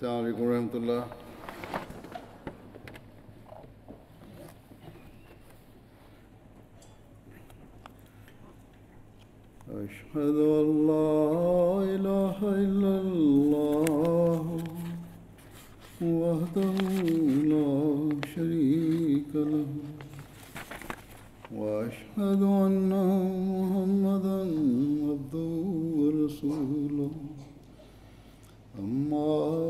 السلام عليكم ورحمة الله أشهد أن لا إله إلا الله وحده لا شريك له وأشهد أن محمدا عبده ورسوله أما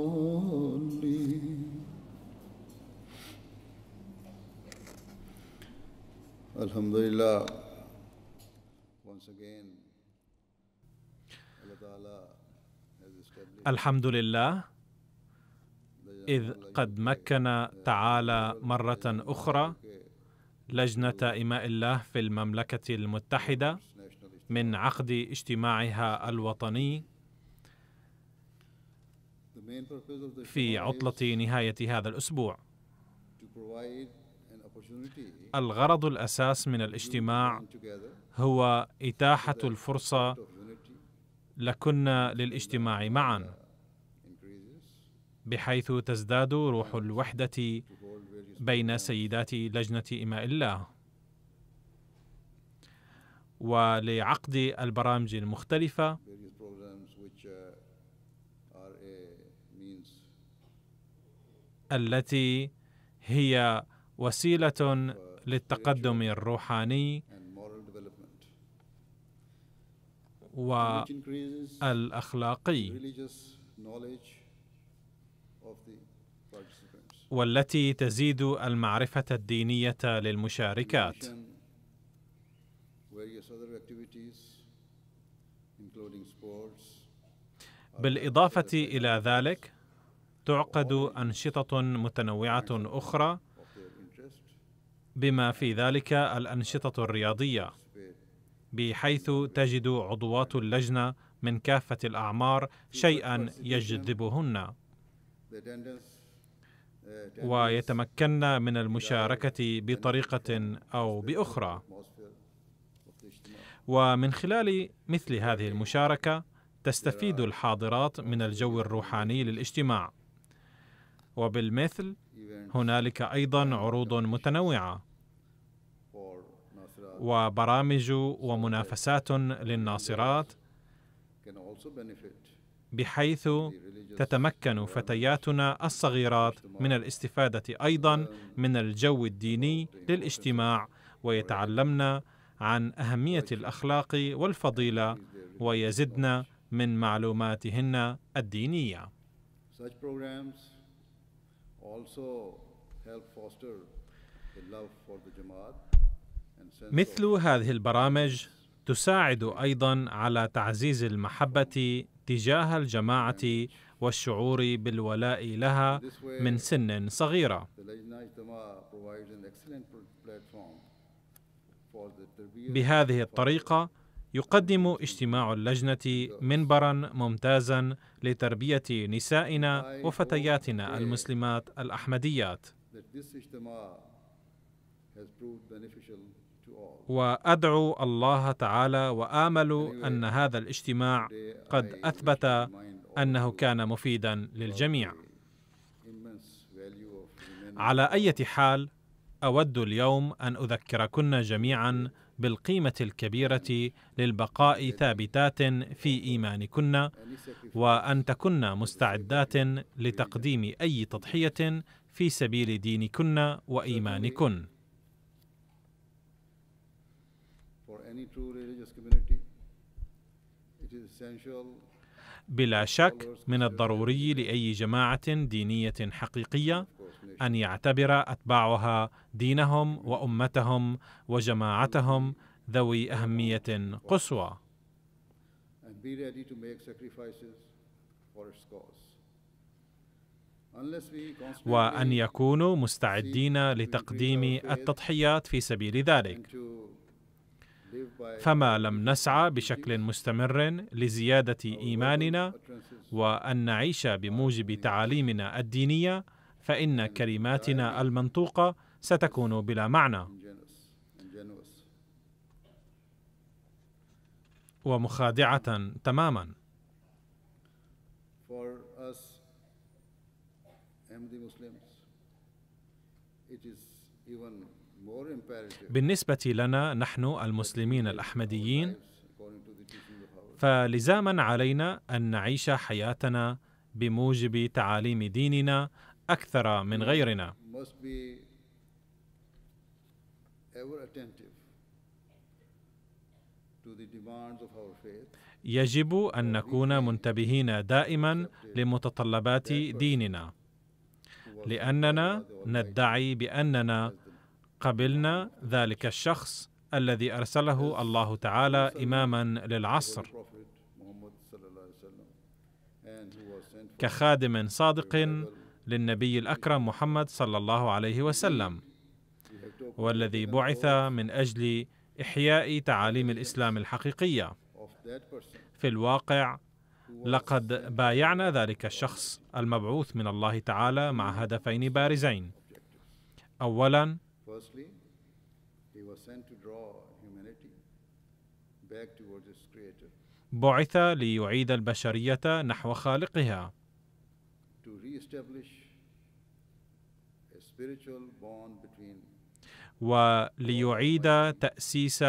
الحمد لله إذ قد مكن تعالى مرة أخرى لجنة إماء الله في المملكة المتحدة من عقد اجتماعها الوطني في عطلة نهاية هذا الأسبوع الغرض الاساس من الاجتماع هو اتاحه الفرصه لكنا للاجتماع معا بحيث تزداد روح الوحده بين سيدات لجنه اماء الله ولعقد البرامج المختلفه uh, التي هي وسيله للتقدم الروحاني والاخلاقي والتي تزيد المعرفه الدينيه للمشاركات بالاضافه الى ذلك تعقد انشطه متنوعه اخرى بما في ذلك الانشطه الرياضيه بحيث تجد عضوات اللجنه من كافه الاعمار شيئا يجذبهن ويتمكن من المشاركه بطريقه او باخرى ومن خلال مثل هذه المشاركه تستفيد الحاضرات من الجو الروحاني للاجتماع وبالمثل هنالك ايضا عروض متنوعه وبرامج ومنافسات للناصرات بحيث تتمكن فتياتنا الصغيرات من الاستفاده ايضا من الجو الديني للاجتماع ويتعلمن عن اهميه الاخلاق والفضيله ويزدن من معلوماتهن الدينيه مثل هذه البرامج تساعد ايضا على تعزيز المحبه تجاه الجماعه والشعور بالولاء لها من سن صغيره بهذه الطريقه يقدم اجتماع اللجنه منبرا ممتازا لتربيه نسائنا وفتياتنا المسلمات الاحمديات وادعو الله تعالى وامل ان هذا الاجتماع قد اثبت انه كان مفيدا للجميع على اي حال اود اليوم ان اذكركن جميعا بالقيمه الكبيره للبقاء ثابتات في ايمانكن وان تكن مستعدات لتقديم اي تضحيه في سبيل دينكن وايمانكن بلا شك من الضروري لأي جماعة دينية حقيقية أن يعتبر أتباعها دينهم وأمتهم وجماعتهم ذوي أهمية قصوى. وأن يكونوا مستعدين لتقديم التضحيات في سبيل ذلك. فما لم نسعى بشكل مستمر لزياده ايماننا وان نعيش بموجب تعاليمنا الدينيه فان كلماتنا المنطوقه ستكون بلا معنى ومخادعه تماما بالنسبة لنا نحن المسلمين الأحمديين فلزاما علينا أن نعيش حياتنا بموجب تعاليم ديننا أكثر من غيرنا يجب أن نكون منتبهين دائما لمتطلبات ديننا لأننا ندعي بأننا قبلنا ذلك الشخص الذي ارسله الله تعالى اماما للعصر كخادم صادق للنبي الاكرم محمد صلى الله عليه وسلم والذي بعث من اجل احياء تعاليم الاسلام الحقيقيه في الواقع لقد بايعنا ذلك الشخص المبعوث من الله تعالى مع هدفين بارزين اولا Firstly, he was sent to draw humanity back towards its creator. بعث ليعيد البشرية نحو خالقها. To reestablish a spiritual bond between وليعيد تأسيس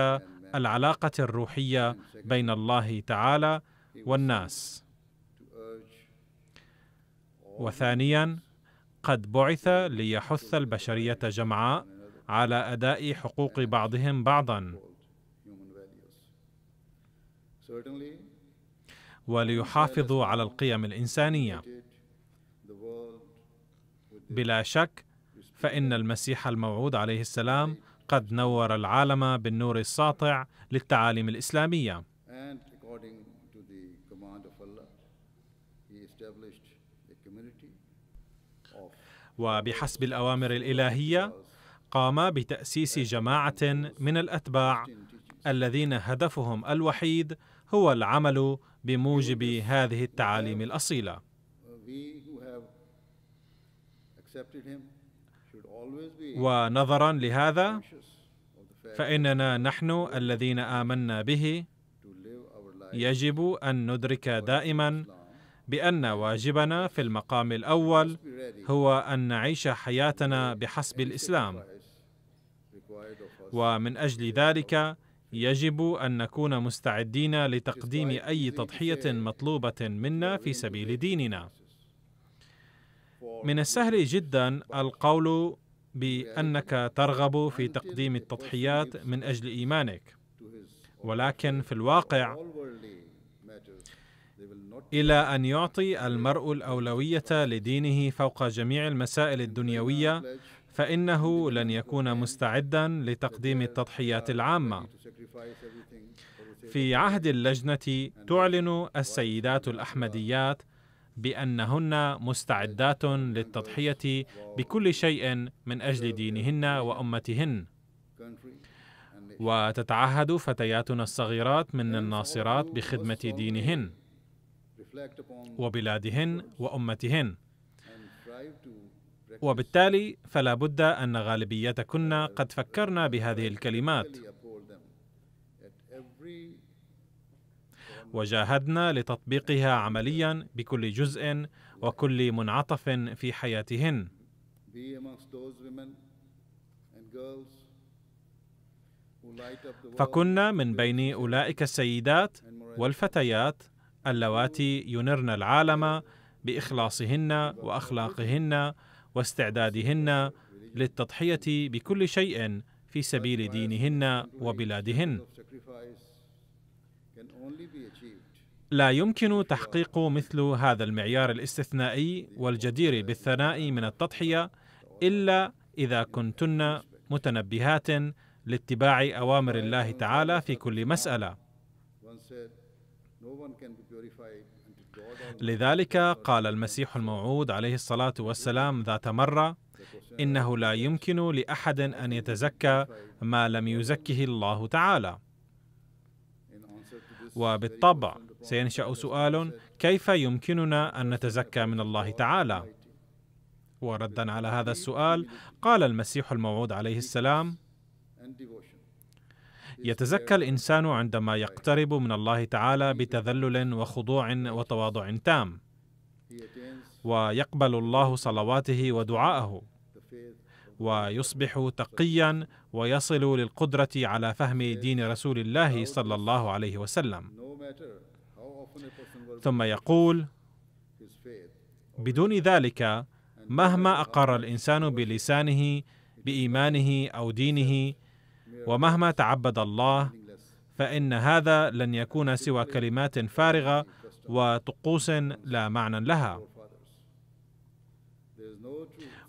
العلاقة الروحية بين الله تعالى والناس. وثانيا قد بعث ليحث البشرية جمعاء على اداء حقوق بعضهم بعضا وليحافظوا على القيم الانسانيه بلا شك فان المسيح الموعود عليه السلام قد نور العالم بالنور الساطع للتعاليم الاسلاميه وبحسب الاوامر الالهيه قام بتأسيس جماعة من الأتباع الذين هدفهم الوحيد هو العمل بموجب هذه التعاليم الأصيلة. ونظرا لهذا فإننا نحن الذين آمنا به يجب أن ندرك دائما بأن واجبنا في المقام الأول هو أن نعيش حياتنا بحسب الإسلام. ومن اجل ذلك يجب ان نكون مستعدين لتقديم اي تضحيه مطلوبه منا في سبيل ديننا من السهل جدا القول بانك ترغب في تقديم التضحيات من اجل ايمانك ولكن في الواقع الى ان يعطي المرء الاولويه لدينه فوق جميع المسائل الدنيويه فانه لن يكون مستعدا لتقديم التضحيات العامه في عهد اللجنه تعلن السيدات الاحمديات بانهن مستعدات للتضحيه بكل شيء من اجل دينهن وامتهن وتتعهد فتياتنا الصغيرات من الناصرات بخدمه دينهن وبلادهن وامتهن وبالتالي فلا بد أن غالبيتكن قد فكرن بهذه الكلمات وجاهدنا لتطبيقها عمليا بكل جزء وكل منعطف في حياتهن فكنا من بين اولئك السيدات والفتيات اللواتي ينرن العالم باخلاصهن واخلاقهن واستعدادهن للتضحيه بكل شيء في سبيل دينهن وبلادهن لا يمكن تحقيق مثل هذا المعيار الاستثنائي والجدير بالثناء من التضحيه الا اذا كنتن متنبهات لاتباع اوامر الله تعالى في كل مساله لذلك قال المسيح الموعود عليه الصلاه والسلام ذات مره انه لا يمكن لاحد ان يتزكى ما لم يزكه الله تعالى وبالطبع سينشا سؤال كيف يمكننا ان نتزكى من الله تعالى وردا على هذا السؤال قال المسيح الموعود عليه السلام يتزكى الانسان عندما يقترب من الله تعالى بتذلل وخضوع وتواضع تام ويقبل الله صلواته ودعاءه ويصبح تقيا ويصل للقدره على فهم دين رسول الله صلى الله عليه وسلم ثم يقول بدون ذلك مهما اقر الانسان بلسانه بايمانه او دينه ومهما تعبد الله فان هذا لن يكون سوى كلمات فارغه وطقوس لا معنى لها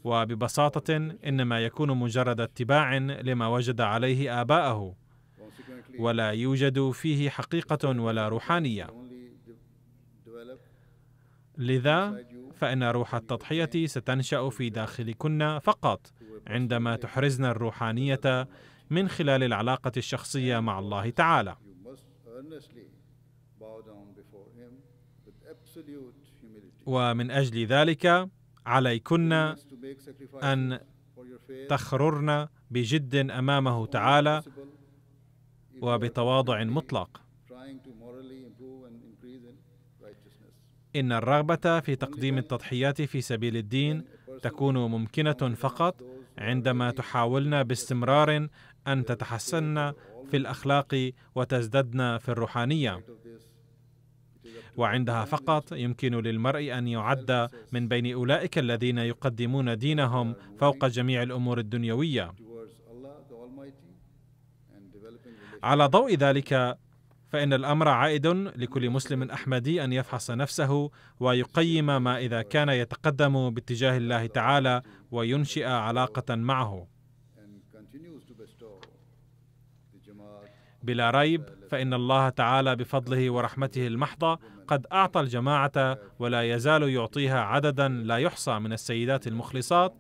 وببساطه انما يكون مجرد اتباع لما وجد عليه اباءه ولا يوجد فيه حقيقه ولا روحانيه لذا فإن روح التضحية ستنشأ في داخلكن فقط عندما تحرزن الروحانية من خلال العلاقة الشخصية مع الله تعالى. ومن أجل ذلك عليكن أن تخررن بجد أمامه تعالى وبتواضع مطلق. إن الرغبة في تقديم التضحيات في سبيل الدين تكون ممكنة فقط عندما تحاولن باستمرار أن تتحسن في الأخلاق وتزددنا في الروحانية وعندها فقط يمكن للمرء ان يعد من بين اولئك الذين يقدمون دينهم فوق جميع الامور الدنيويه على ضوء ذلك فان الامر عائد لكل مسلم احمدي ان يفحص نفسه ويقيم ما اذا كان يتقدم باتجاه الله تعالى وينشئ علاقه معه بلا ريب فإن الله تعالى بفضله ورحمته المحضة قد أعطى الجماعة ولا يزال يعطيها عددا لا يحصى من السيدات المخلصات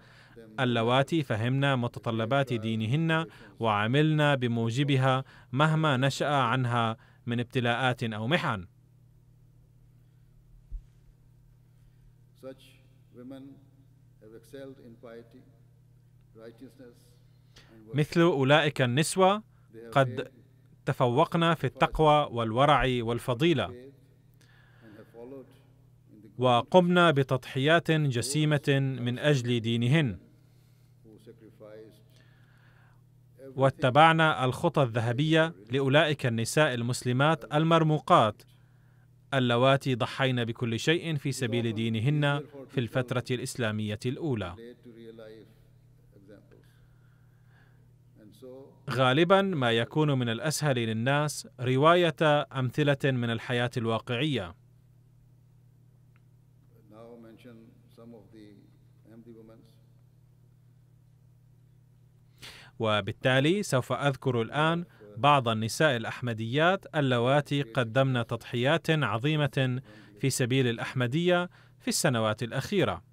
اللواتي فهمنا متطلبات دينهن وعملنا بموجبها مهما نشأ عنها من ابتلاءات أو محن مثل أولئك النسوة قد تفوقنا في التقوى والورع والفضيله وقمنا بتضحيات جسيمه من اجل دينهن واتبعنا الخطى الذهبيه لاولئك النساء المسلمات المرموقات اللواتي ضحين بكل شيء في سبيل دينهن في الفتره الاسلاميه الاولى غالبا ما يكون من الاسهل للناس روايه امثله من الحياه الواقعيه وبالتالي سوف اذكر الان بعض النساء الاحمديات اللواتي قدمن تضحيات عظيمه في سبيل الاحمديه في السنوات الاخيره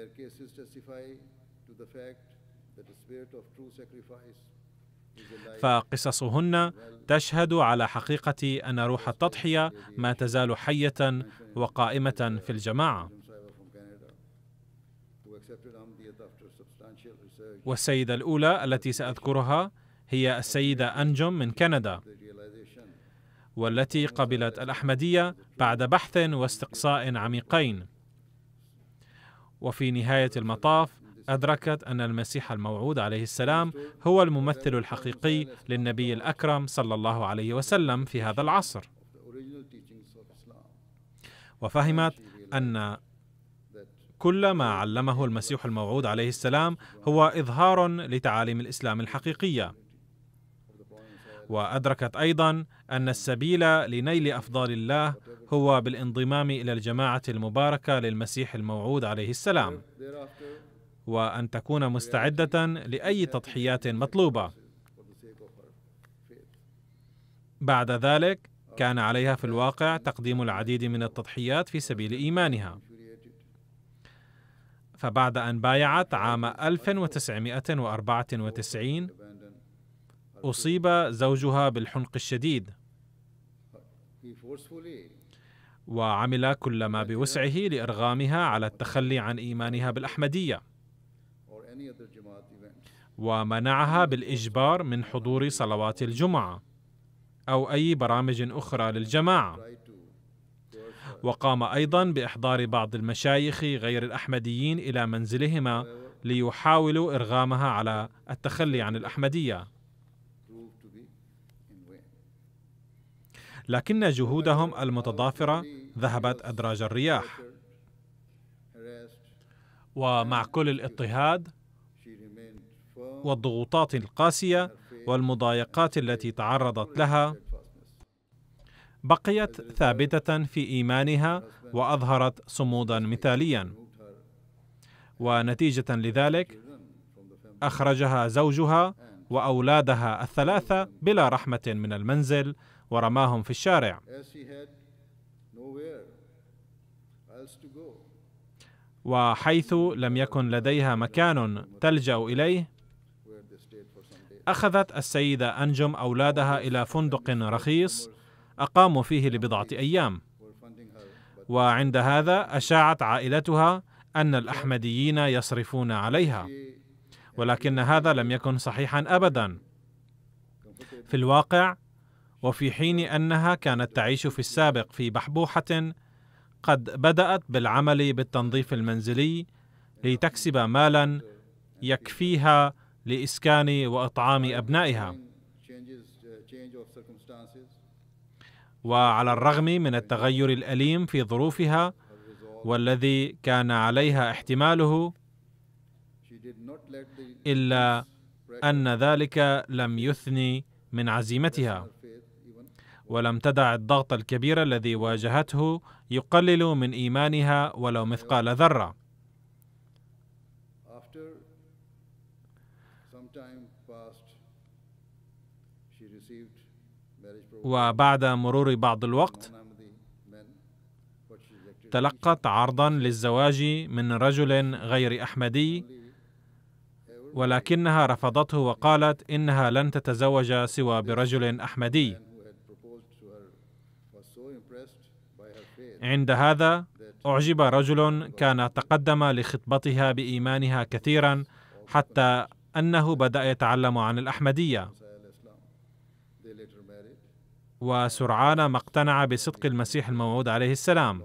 Their cases testify to the fact that the spirit of true sacrifice فقصصهن تشهد على حقيقة أن روح التضحية ما تزال حية وقائمة في الجماعة. والسيدة الأولى التي سأذكرها هي السيدة أنجم من كندا، والتي قبلت الأحمدية بعد بحث واستقصاء عميقين. وفي نهايه المطاف ادركت ان المسيح الموعود عليه السلام هو الممثل الحقيقي للنبي الاكرم صلى الله عليه وسلم في هذا العصر وفهمت ان كل ما علمه المسيح الموعود عليه السلام هو اظهار لتعاليم الاسلام الحقيقيه وادركت ايضا ان السبيل لنيل افضال الله هو بالانضمام الى الجماعه المباركه للمسيح الموعود عليه السلام وان تكون مستعده لاي تضحيات مطلوبه بعد ذلك كان عليها في الواقع تقديم العديد من التضحيات في سبيل ايمانها فبعد أن بايعت عام 1994 أصيب زوجها بالحنق الشديد وعمل كل ما بوسعه لإرغامها على التخلي عن إيمانها بالأحمدية ومنعها بالإجبار من حضور صلوات الجمعة أو أي برامج أخرى للجماعة وقام أيضا بإحضار بعض المشايخ غير الأحمديين إلى منزلهما ليحاولوا إرغامها على التخلي عن الأحمدية لكن جهودهم المتضافرة ذهبت أدراج الرياح ومع كل الاضطهاد والضغوطات القاسية والمضايقات التي تعرضت لها بقيت ثابتة في إيمانها وأظهرت صمودا مثاليا ونتيجة لذلك أخرجها زوجها وأولادها الثلاثة بلا رحمة من المنزل ورماهم في الشارع وحيث لم يكن لديها مكان تلجا اليه اخذت السيده انجم اولادها الى فندق رخيص اقاموا فيه لبضعه ايام وعند هذا اشاعت عائلتها ان الاحمديين يصرفون عليها ولكن هذا لم يكن صحيحا ابدا في الواقع وفي حين انها كانت تعيش في السابق في بحبوحه قد بدات بالعمل بالتنظيف المنزلي لتكسب مالا يكفيها لاسكان واطعام ابنائها وعلى الرغم من التغير الاليم في ظروفها والذي كان عليها احتماله الا ان ذلك لم يثني من عزيمتها ولم تدع الضغط الكبير الذي واجهته يقلل من ايمانها ولو مثقال ذره وبعد مرور بعض الوقت تلقت عرضا للزواج من رجل غير احمدي ولكنها رفضته وقالت انها لن تتزوج سوى برجل احمدي عند هذا أعجب رجل كان تقدم لخطبتها بإيمانها كثيرا حتى أنه بدأ يتعلم عن الأحمدية وسرعان ما اقتنع بصدق المسيح الموعود عليه السلام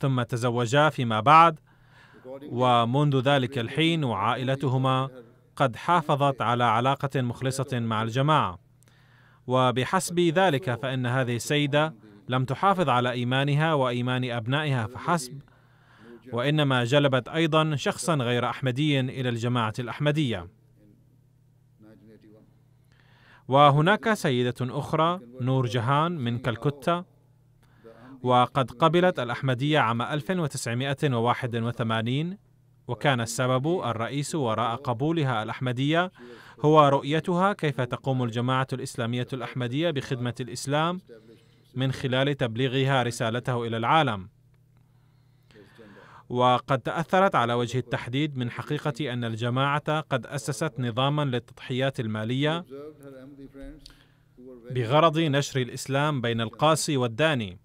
ثم تزوجا فيما بعد ومنذ ذلك الحين وعائلتهما قد حافظت على علاقة مخلصة مع الجماعة وبحسب ذلك فإن هذه السيدة لم تحافظ على إيمانها وإيمان أبنائها فحسب وإنما جلبت أيضا شخصا غير أحمدي إلى الجماعة الأحمدية وهناك سيدة أخرى نور جهان من كالكتة وقد قبلت الأحمدية عام 1981 وكان السبب الرئيس وراء قبولها الأحمدية هو رؤيتها كيف تقوم الجماعة الإسلامية الأحمدية بخدمة الإسلام من خلال تبليغها رسالته إلى العالم. وقد تأثرت على وجه التحديد من حقيقة أن الجماعة قد أسست نظاما للتضحيات المالية بغرض نشر الإسلام بين القاسي والداني.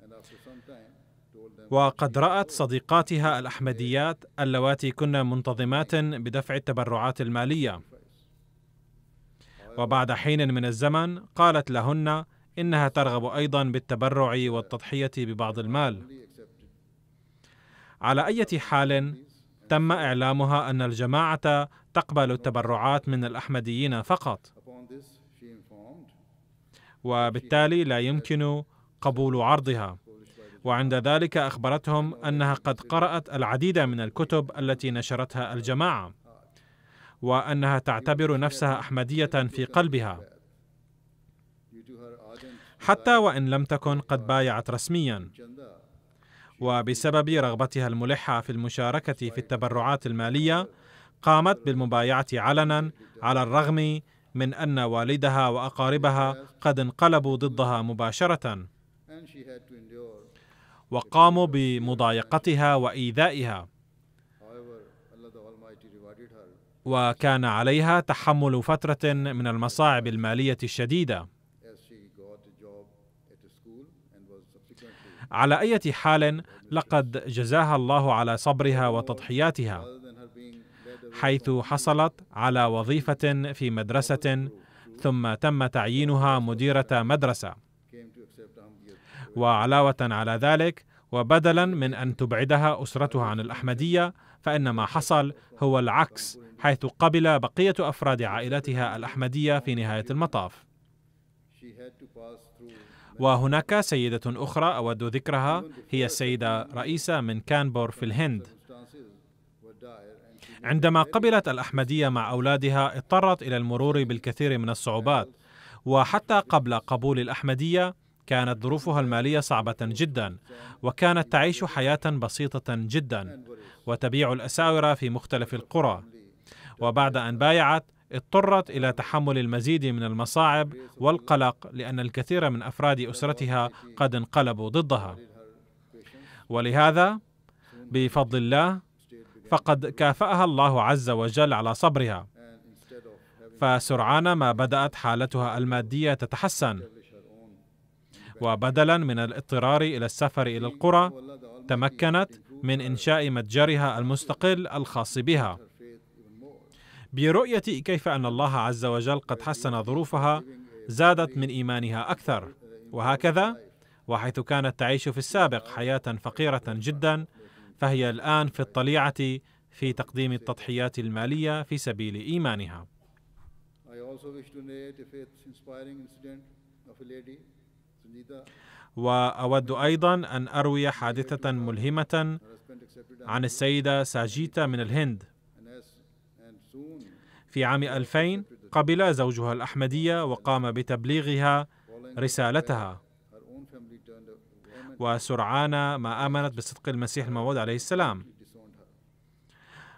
وقد رأت صديقاتها الأحمديات اللواتي كن منتظمات بدفع التبرعات المالية وبعد حين من الزمن قالت لهن انها ترغب ايضا بالتبرع والتضحيه ببعض المال على اي حال تم اعلامها ان الجماعه تقبل التبرعات من الاحمديين فقط وبالتالي لا يمكن قبول عرضها وعند ذلك اخبرتهم انها قد قرات العديد من الكتب التي نشرتها الجماعه وأنها تعتبر نفسها أحمدية في قلبها حتى وإن لم تكن قد بايعت رسميا وبسبب رغبتها الملحة في المشاركة في التبرعات المالية قامت بالمبايعة علنا على الرغم من أن والدها وأقاربها قد انقلبوا ضدها مباشرة وقاموا بمضايقتها وإيذائها وكان عليها تحمل فترة من المصاعب المالية الشديدة. على أي حال لقد جزاها الله على صبرها وتضحياتها حيث حصلت على وظيفة في مدرسة ثم تم تعيينها مديرة مدرسة وعلاوة على ذلك وبدلا من أن تبعدها أسرتها عن الأحمدية فإن ما حصل هو العكس حيث قبل بقية أفراد عائلتها الأحمدية في نهاية المطاف وهناك سيدة أخرى أود ذكرها هي السيدة رئيسة من كانبور في الهند عندما قبلت الأحمدية مع أولادها اضطرت إلى المرور بالكثير من الصعوبات وحتى قبل قبول الأحمدية كانت ظروفها المالية صعبة جدا وكانت تعيش حياة بسيطة جدا وتبيع الأساور في مختلف القرى وبعد أن بايعت اضطرت إلى تحمل المزيد من المصاعب والقلق لأن الكثير من أفراد أسرتها قد انقلبوا ضدها ولهذا بفضل الله فقد كافأها الله عز وجل على صبرها فسرعان ما بدأت حالتها المادية تتحسن وبدلا من الاضطرار إلى السفر إلى القرى تمكنت من إنشاء متجرها المستقل الخاص بها برؤية كيف أن الله عز وجل قد حسن ظروفها زادت من إيمانها أكثر وهكذا وحيث كانت تعيش في السابق حياة فقيرة جدا فهي الآن في الطليعة في تقديم التضحيات المالية في سبيل إيمانها واود ايضا ان اروي حادثه ملهمه عن السيده ساجيتا من الهند في عام 2000 قبل زوجها الأحمدية وقام بتبليغها رسالتها وسرعان ما آمنت بصدق المسيح الموعود عليه السلام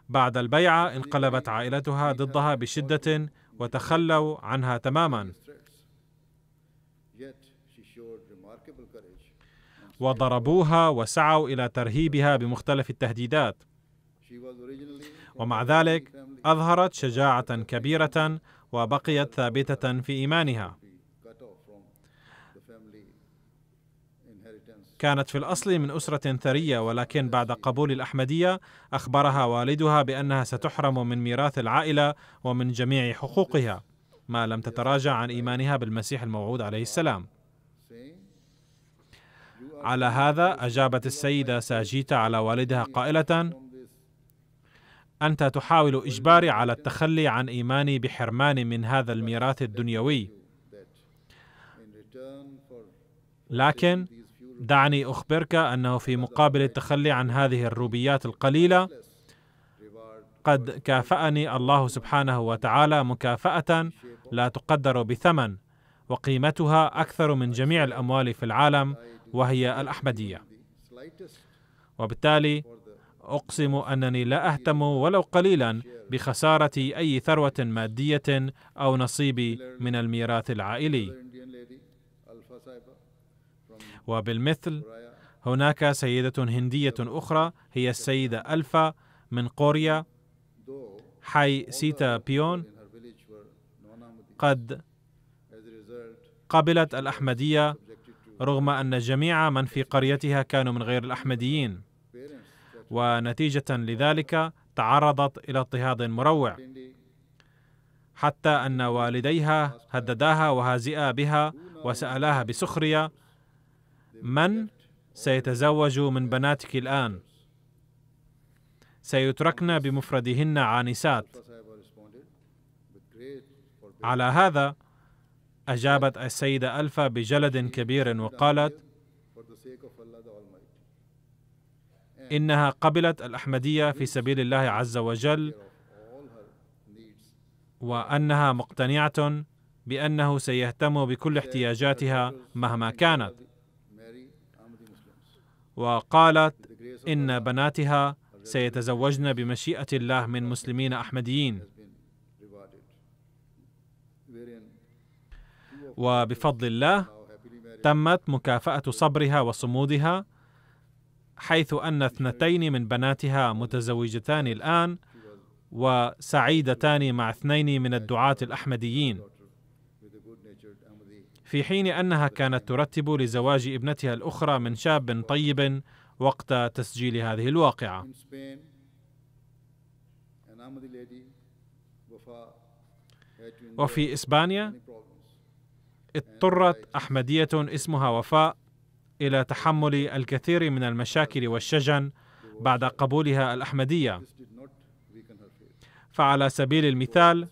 بعد البيعة انقلبت عائلتها ضدها بشدة وتخلوا عنها تماما وضربوها وسعوا الى ترهيبها بمختلف التهديدات ومع ذلك اظهرت شجاعه كبيره وبقيت ثابته في ايمانها كانت في الأصل من أسرة ثرية ولكن بعد قبول الأحمدية أخبرها والدها بأنها ستحرم من ميراث العائلة ومن جميع حقوقها ما لم تتراجع عن إيمانها بالمسيح الموعود عليه السلام على هذا أجابت السيدة ساجيتا على والدها قائلة: أنت تحاول إجباري على التخلي عن إيماني بحرماني من هذا الميراث الدنيوي. لكن دعني أخبرك أنه في مقابل التخلي عن هذه الروبيات القليلة قد كافأني الله سبحانه وتعالى مكافأة لا تقدر بثمن وقيمتها أكثر من جميع الأموال في العالم وهي الأحمدية وبالتالي أقسم أنني لا أهتم ولو قليلا بخسارة أي ثروة مادية أو نصيبي من الميراث العائلي وبالمثل هناك سيدة هندية أخرى هي السيدة ألفا من قوريا حي سيتا بيون قد قبلت الأحمدية رغم أن جميع من في قريتها كانوا من غير الأحمديين ونتيجة لذلك تعرضت إلى اضطهاد مروع حتى أن والديها هدداها وهازئا بها وسألاها بسخرية من سيتزوج من بناتك الآن؟ سيتركن بمفردهن عانسات على هذا أجابت السيدة ألفا بجلد كبير وقالت إنها قبلت الأحمدية في سبيل الله عز وجل وأنها مقتنعة بأنه سيهتم بكل احتياجاتها مهما كانت وقالت إن بناتها سيتزوجن بمشيئة الله من مسلمين أحمديين وبفضل الله تمت مكافأة صبرها وصمودها حيث أن اثنتين من بناتها متزوجتان الآن وسعيدتان مع اثنين من الدعاة الأحمديين في حين أنها كانت ترتب لزواج ابنتها الأخرى من شاب طيب وقت تسجيل هذه الواقعة وفي إسبانيا اضطرت أحمدية اسمها وفاء إلى تحمل الكثير من المشاكل والشجن بعد قبولها الأحمدية فعلى سبيل المثال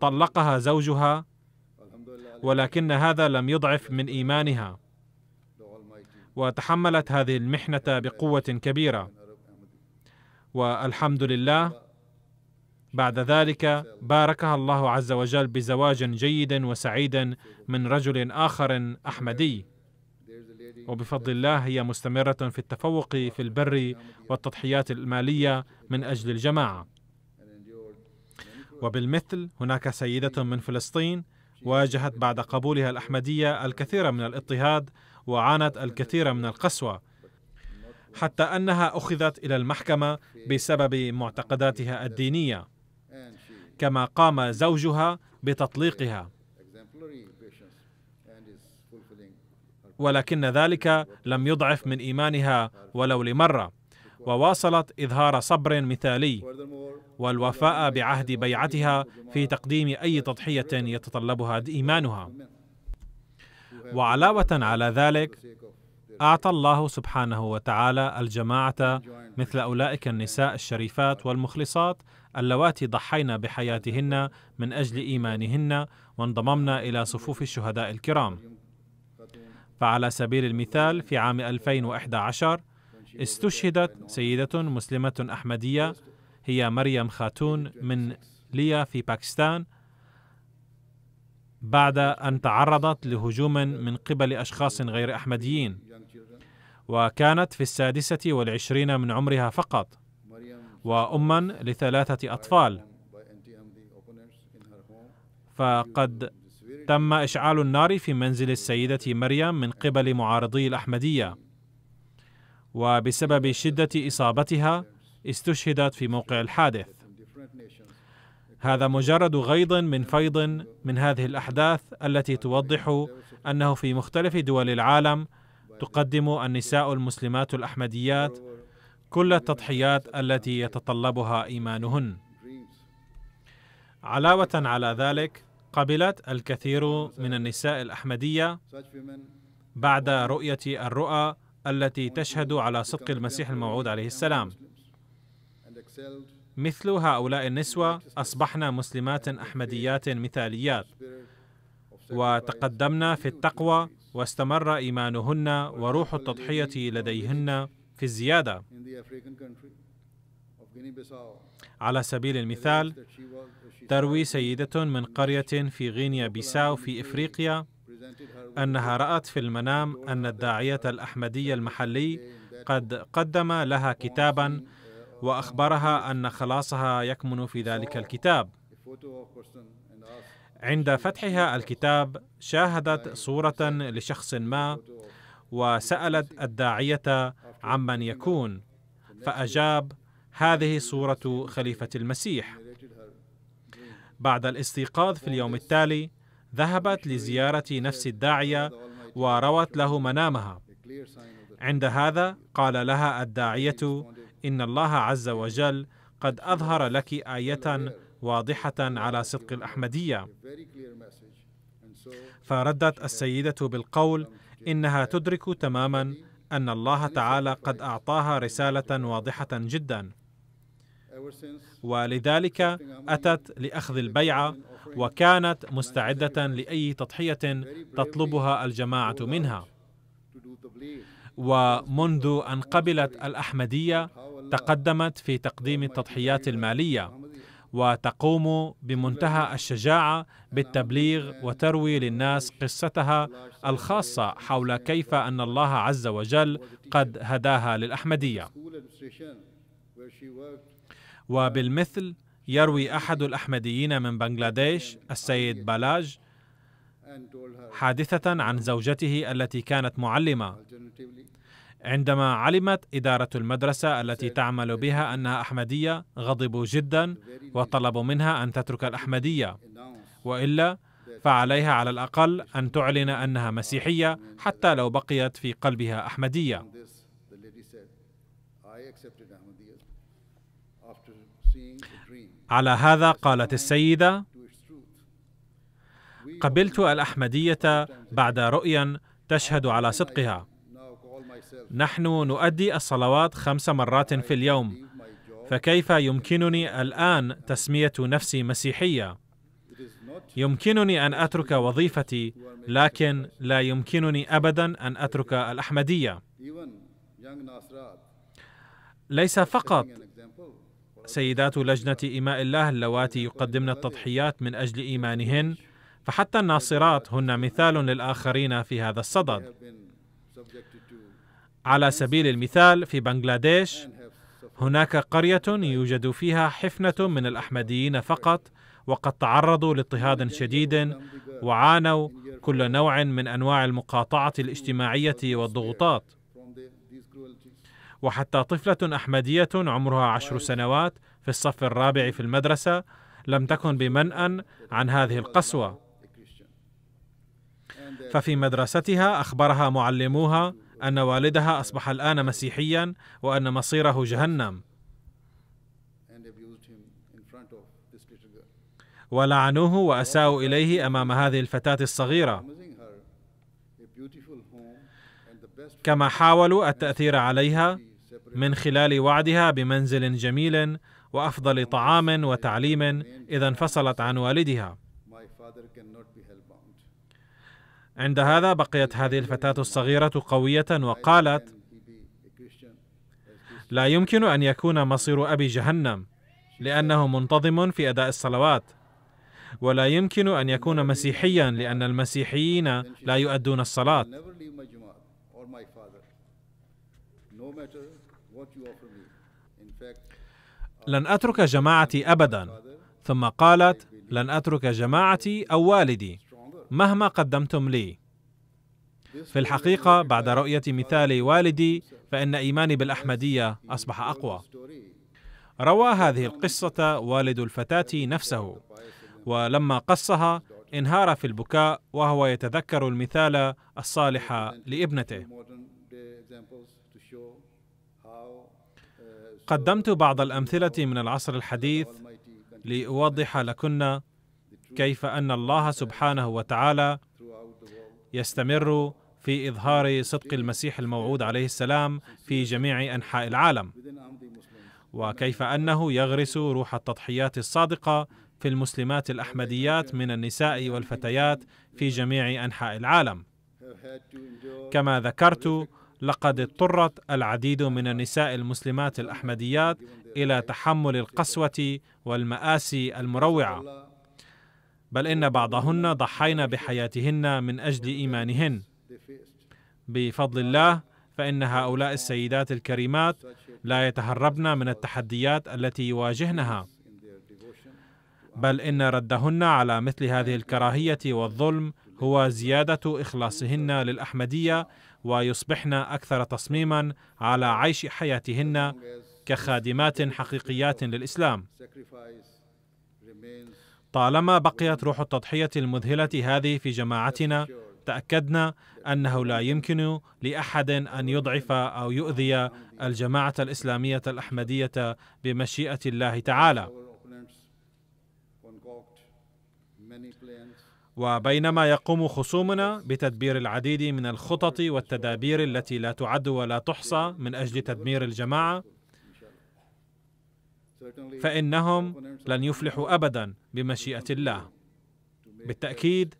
طلقها زوجها ولكن هذا لم يضعف من إيمانها وتحملت هذه المحنة بقوة كبيرة والحمد لله بعد ذلك باركها الله عز وجل بزواج جيد وسعيد من رجل آخر أحمدي وبفضل الله هي مستمرة في التفوق في البر والتضحيات المالية من أجل الجماعة وبالمثل هناك سيدة من فلسطين واجهت بعد قبولها الأحمدية الكثير من الاضطهاد وعانت الكثير من القسوة حتى أنها أخذت إلى المحكمة بسبب معتقداتها الدينية كما قام زوجها بتطليقها ولكن ذلك لم يضعف من ايمانها ولو لمره وواصلت اظهار صبر مثالي والوفاء بعهد بيعتها في تقديم اي تضحيه يتطلبها ايمانها وعلاوه على ذلك اعطى الله سبحانه وتعالى الجماعه مثل اولئك النساء الشريفات والمخلصات اللواتي ضحينا بحياتهن من اجل ايمانهن وانضممن الى صفوف الشهداء الكرام. فعلى سبيل المثال في عام 2011 استشهدت سيدة مسلمة أحمدية هي مريم خاتون من ليا في باكستان بعد أن تعرضت لهجوم من قبل أشخاص غير أحمديين وكانت في السادسة والعشرين من عمرها فقط وأما لثلاثة أطفال فقد تم إشعال النار في منزل السيدة مريم من قبل معارضي الأحمدية وبسبب شدة إصابتها استشهدت في موقع الحادث هذا مجرد غيض من فيض من هذه الأحداث التي توضح أنه في مختلف دول العالم تقدم النساء المسلمات الأحمديات كل التضحيات التي يتطلبها ايمانهن علاوه على ذلك قبلت الكثير من النساء الاحمديه بعد رؤيه الرؤى التي تشهد على صدق المسيح الموعود عليه السلام مثل هؤلاء النسوة أصبحنا مسلمات أحمديات مثاليات وتقدمنا في التقوى واستمر إيمانهن وروح التضحية لديهن في الزيادة على سبيل المثال تروي سيدة من قرية في غينيا بيساو في إفريقيا أنها رأت في المنام أن الداعية الأحمدي المحلي قد قدم لها كتابا uh, وأخبرها أن خلاصها يكمن في ذلك الكتاب عند فتحها الكتاب شاهدت صورة لشخص ما وسألت الداعية عمن يكون فاجاب هذه صوره خليفه المسيح بعد الاستيقاظ في اليوم التالي ذهبت لزياره نفس الداعيه وروت له منامها عند هذا قال لها الداعيه ان الله عز وجل قد اظهر لك ايه واضحه على صدق الاحمديه فردت السيده بالقول انها تدرك تماما ان الله تعالى قد اعطاها رساله واضحه جدا ولذلك اتت لاخذ البيعه وكانت مستعده لاي تضحيه تطلبها الجماعه منها ومنذ ان قبلت الاحمديه تقدمت في تقديم التضحيات الماليه وتقوم بمنتهى الشجاعه بالتبليغ وتروي للناس قصتها الخاصه حول كيف ان الله عز وجل قد هداها للاحمديه وبالمثل يروي احد الاحمديين من بنغلاديش السيد بالاج حادثه عن زوجته التي كانت معلمه عندما علمت إدارة المدرسة التي تعمل بها أنها أحمدية غضبوا جدا وطلبوا منها أن تترك الأحمدية وإلا فعليها على الأقل أن تعلن أنها مسيحية حتى لو بقيت في قلبها أحمدية على هذا قالت السيدة قبلت الأحمدية بعد رؤيا تشهد على صدقها نحن نؤدي الصلوات خمس مرات في اليوم فكيف يمكنني الان تسميه نفسي مسيحيه يمكنني ان اترك وظيفتي لكن لا يمكنني ابدا ان اترك الاحمديه ليس فقط سيدات لجنه ايماء الله اللواتي يقدمن التضحيات من اجل ايمانهن فحتى الناصرات هن مثال للاخرين في هذا الصدد على سبيل المثال في بنغلاديش هناك قرية يوجد فيها حفنة من الأحمديين فقط وقد تعرضوا لاضطهاد شديد وعانوا كل نوع من أنواع المقاطعة الاجتماعية والضغوطات وحتى طفلة أحمدية عمرها عشر سنوات في الصف الرابع في المدرسة لم تكن بمنأى عن هذه القسوة ففي مدرستها أخبرها معلموها ان والدها اصبح الان مسيحيا وان مصيره جهنم ولعنوه واساءوا اليه امام هذه الفتاه الصغيره كما حاولوا التاثير عليها من خلال وعدها بمنزل جميل وافضل طعام وتعليم اذا انفصلت عن والدها عند هذا بقيت هذه الفتاة الصغيرة قوية وقالت: لا يمكن أن يكون مصير أبي جهنم، لأنه منتظم في أداء الصلوات، ولا يمكن أن يكون مسيحيا لأن المسيحيين لا يؤدون الصلاة. لن أترك جماعتي أبدا، ثم قالت: لن أترك جماعتي أو والدي. مهما قدمتم لي في الحقيقه بعد رؤيه مثال والدي فان ايماني بالاحمديه اصبح اقوى روى هذه القصه والد الفتاه نفسه ولما قصها انهار في البكاء وهو يتذكر المثال الصالح لابنته قدمت بعض الامثله من العصر الحديث لاوضح لكن كيف ان الله سبحانه وتعالى يستمر في اظهار صدق المسيح الموعود عليه السلام في جميع انحاء العالم وكيف انه يغرس روح التضحيات الصادقه في المسلمات الاحمديات من النساء والفتيات في جميع انحاء العالم كما ذكرت لقد اضطرت العديد من النساء المسلمات الاحمديات الى تحمل القسوه والماسي المروعه بل إن بعضهن ضحين بحياتهن من أجل إيمانهن بفضل الله فإن هؤلاء السيدات الكريمات لا يتهربن من التحديات التي يواجهنها بل إن ردهن على مثل هذه الكراهية والظلم هو زيادة إخلاصهن للأحمدية ويصبحن أكثر تصميما على عيش حياتهن كخادمات حقيقيات للإسلام. طالما بقيت روح التضحية المذهلة هذه في جماعتنا تأكدنا أنه لا يمكن لأحد أن يضعف أو يؤذي الجماعة الإسلامية الأحمدية بمشيئة الله تعالى. وبينما يقوم خصومنا بتدبير العديد من الخطط والتدابير التي لا تعد ولا تحصى من أجل تدمير الجماعة، فانهم لن يفلحوا ابدا بمشيئه الله بالتاكيد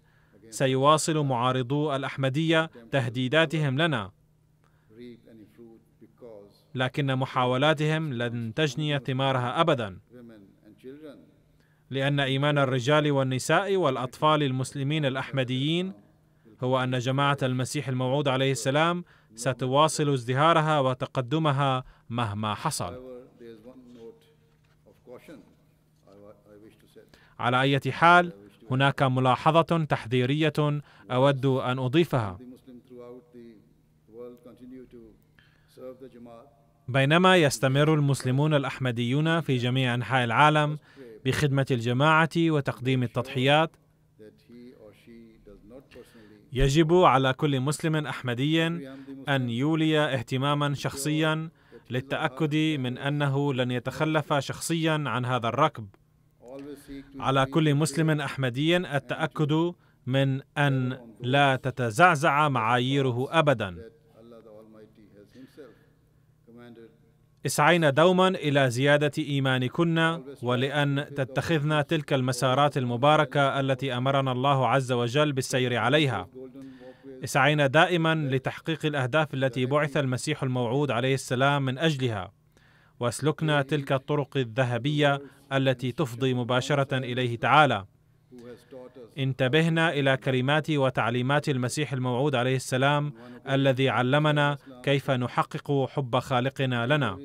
سيواصل معارضو الاحمديه تهديداتهم لنا لكن محاولاتهم لن تجني ثمارها ابدا لان ايمان الرجال والنساء والاطفال المسلمين الاحمديين هو ان جماعه المسيح الموعود عليه السلام ستواصل ازدهارها وتقدمها مهما حصل على أي حال هناك ملاحظة تحذيرية أود أن أضيفها بينما يستمر المسلمون الأحمديون في جميع أنحاء العالم بخدمة الجماعة وتقديم التضحيات يجب على كل مسلم أحمدي أن يولي اهتماما شخصيا للتأكد من أنه لن يتخلف شخصيا عن هذا الركب على كل مسلم احمدي التاكد من ان لا تتزعزع معاييره ابدا اسعينا دوما الى زياده ايمانكن ولان تتخذنا تلك المسارات المباركه التي امرنا الله عز وجل بالسير عليها اسعينا دائما لتحقيق الاهداف التي بعث المسيح الموعود عليه السلام من اجلها واسلكنا تلك الطرق الذهبية التي تفضي مباشرة إليه تعالى انتبهنا إلى كلمات وتعليمات المسيح الموعود عليه السلام الذي علمنا كيف نحقق حب خالقنا لنا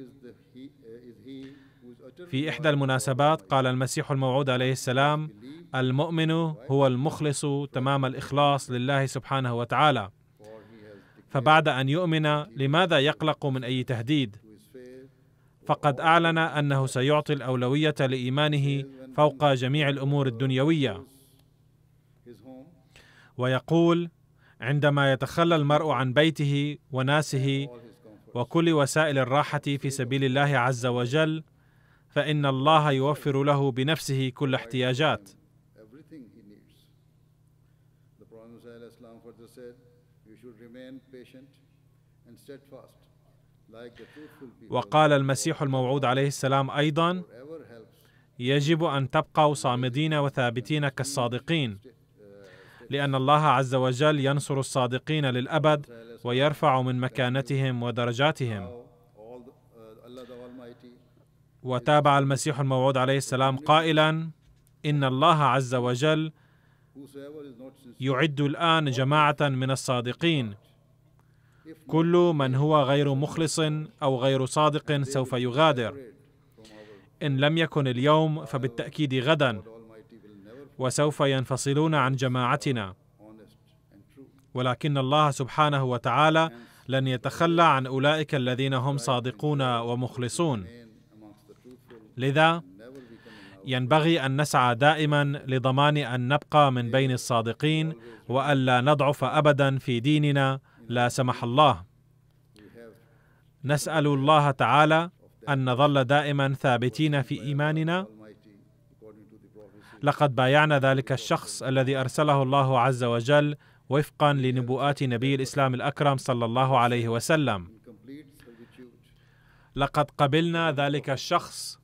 في إحدى المناسبات قال المسيح الموعود عليه السلام المؤمن هو المخلص تمام الإخلاص لله سبحانه وتعالى فبعد أن يؤمن لماذا يقلق من أي تهديد؟ فقد اعلن انه سيعطي الاولويه لايمانه فوق جميع الامور الدنيويه ويقول عندما يتخلى المرء عن بيته وناسه وكل وسائل الراحه في سبيل الله عز وجل فان الله يوفر له بنفسه كل احتياجات The Prophet said, You should remain patient and steadfast وقال المسيح الموعود عليه السلام ايضا يجب ان تبقوا صامدين وثابتين كالصادقين uh, لان الله عز وجل ينصر الصادقين للابد ويرفع من مكانتهم ودرجاتهم uh, وتابع المسيح الموعود عليه السلام قائلا ان الله عز وجل يعد الان جماعه من الصادقين كل من هو غير مخلص او غير صادق سوف يغادر ان لم يكن اليوم فبالتاكيد غدا وسوف ينفصلون عن جماعتنا ولكن الله سبحانه وتعالى لن يتخلى عن اولئك الذين هم صادقون ومخلصون لذا ينبغي ان نسعى دائما لضمان ان نبقى من بين الصادقين والا نضعف ابدا في ديننا لا سمح الله نسال الله تعالى ان نظل دائما ثابتين في ايماننا لقد بايعنا ذلك الشخص الذي ارسله الله عز وجل وفقا لنبوءات نبي الاسلام الاكرم صلى الله عليه وسلم لقد قبلنا ذلك الشخص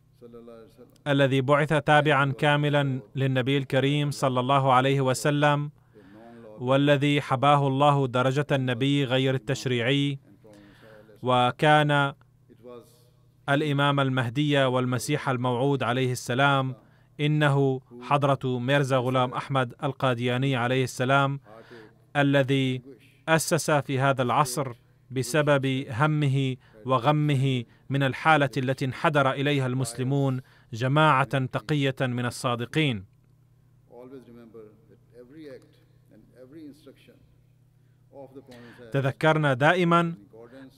الذي بعث تابعا كاملا للنبي الكريم صلى الله عليه وسلم والذي حباه الله درجة النبي غير التشريعي وكان الإمام المهدي والمسيح الموعود عليه السلام إنه حضرة ميرزا غلام أحمد القادياني عليه السلام الذي أسس في هذا العصر بسبب همه وغمه من الحالة التي انحدر إليها المسلمون جماعة تقية من الصادقين تذكرنا دائما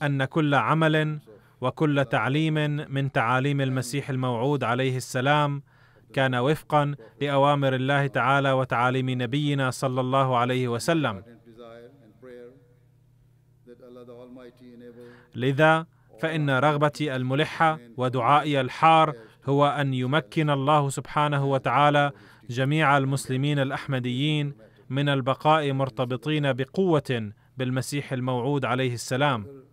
ان كل عمل وكل تعليم من تعاليم المسيح الموعود عليه السلام كان وفقا لاوامر الله تعالى وتعاليم نبينا صلى الله عليه وسلم لذا فان رغبتي الملحه ودعائي الحار هو ان يمكن الله سبحانه وتعالى جميع المسلمين الاحمديين من البقاء مرتبطين بقوه بالمسيح الموعود عليه السلام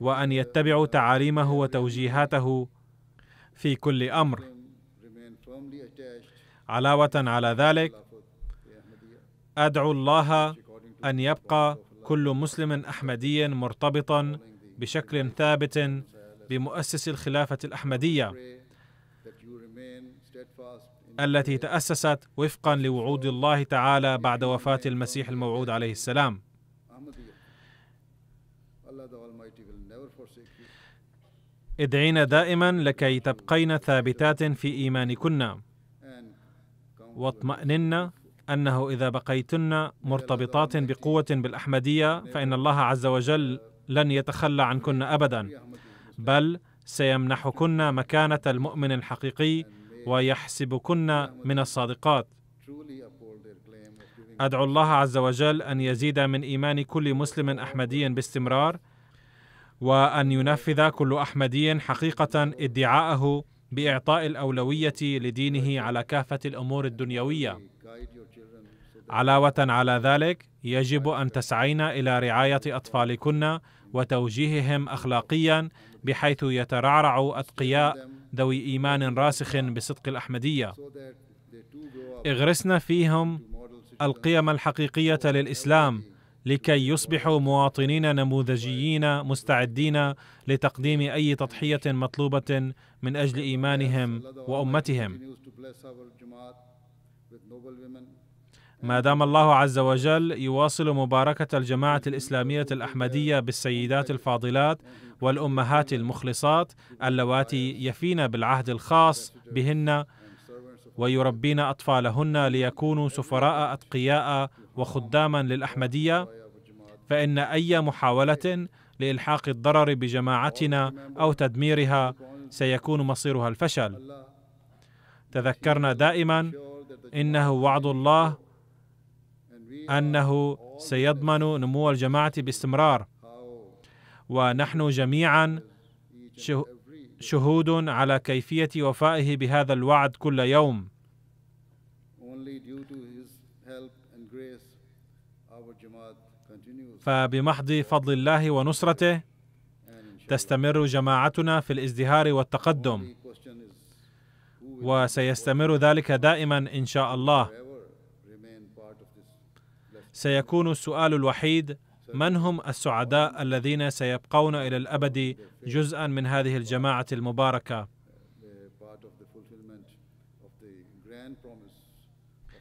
وان يتبعوا تعاليمه وتوجيهاته في كل امر علاوه على ذلك ادعو الله ان يبقى كل مسلم احمدي مرتبطا بشكل ثابت بمؤسس الخلافه الاحمديه التي تأسست وفقا لوعود الله تعالى بعد وفاة المسيح الموعود عليه السلام. ادعين دائما لكي تبقين ثابتات في إيمانكن واطمأننا أنه إذا بقيتن مرتبطات بقوة بالأحمدية فإن الله عز وجل لن يتخلى عنكن أبدا بل سيمنحكن مكانة المؤمن الحقيقي ويحسبكن من الصادقات ادعو الله عز وجل ان يزيد من ايمان كل مسلم احمدي باستمرار وان ينفذ كل احمدي حقيقه ادعاءه باعطاء الاولويه لدينه على كافه الامور الدنيويه علاوه على ذلك يجب ان تسعين الى رعايه اطفالكن وتوجيههم اخلاقيا بحيث يترعرع اتقياء ذوي إيمان راسخ بصدق الأحمدية اغرسنا فيهم القيم الحقيقية للإسلام لكي يصبحوا مواطنين نموذجيين مستعدين لتقديم أي تضحية مطلوبة من أجل إيمانهم وأمتهم ما دام الله عز وجل يواصل مباركة الجماعة الإسلامية الأحمدية بالسيدات الفاضلات والأمهات المخلصات اللواتي يفين بالعهد الخاص بهن ويربين أطفالهن ليكونوا سفراء أتقياء وخداما للأحمدية فإن أي محاولة لإلحاق الضرر بجماعتنا أو تدميرها سيكون مصيرها الفشل تذكرنا دائما إنه وعد الله أنه سيضمن نمو الجماعة باستمرار ونحن جميعا شهود على كيفيه وفائه بهذا الوعد كل يوم فبمحض فضل الله ونصرته تستمر جماعتنا في الازدهار والتقدم وسيستمر ذلك دائما ان شاء الله سيكون السؤال الوحيد من هم السعداء الذين سيبقون الى الابد جزءا من هذه الجماعه المباركه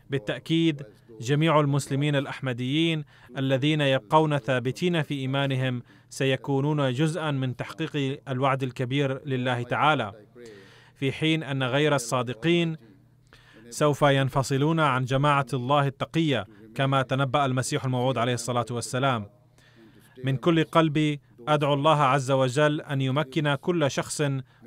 بالتاكيد جميع المسلمين الاحمديين الذين يبقون ثابتين في ايمانهم سيكونون جزءا من تحقيق الوعد الكبير لله تعالى في حين ان غير الصادقين سوف ينفصلون عن جماعه الله التقيه كما تنبا المسيح الموعود عليه الصلاه والسلام من كل قلبي ادعو الله عز وجل ان يمكن كل شخص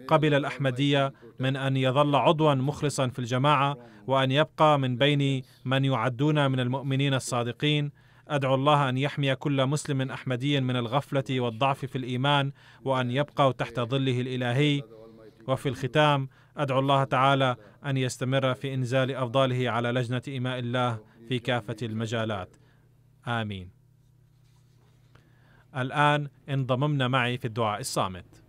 قبل الاحمديه من ان يظل عضوا مخلصا في الجماعه وان يبقى من بين من يعدون من المؤمنين الصادقين ادعو الله ان يحمي كل مسلم احمدي من الغفله والضعف في الايمان وان يبقوا تحت ظله الالهي وفي الختام ادعو الله تعالى ان يستمر في انزال افضاله على لجنه اماء الله في كافه المجالات امين الآن انضممنا معي في الدعاء الصامت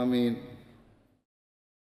I mean,